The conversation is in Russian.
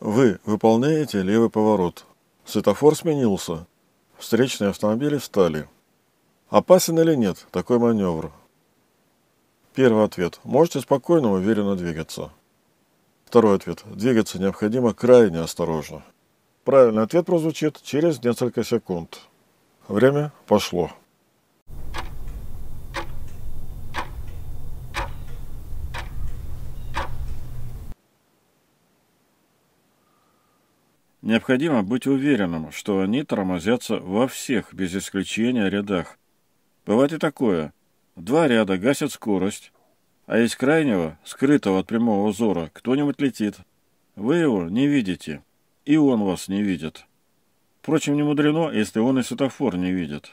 Вы выполняете левый поворот. Светофор сменился. Встречные автомобили встали. Опасен или нет такой маневр? Первый ответ. Можете спокойно, уверенно двигаться. Второй ответ. Двигаться необходимо крайне осторожно. Правильный ответ прозвучит через несколько секунд. Время пошло. Необходимо быть уверенным, что они тормозятся во всех, без исключения, рядах. Бывает и такое. Два ряда гасят скорость, а из крайнего, скрытого от прямого узора, кто-нибудь летит. Вы его не видите, и он вас не видит. Впрочем, не мудрено, если он и светофор не видит.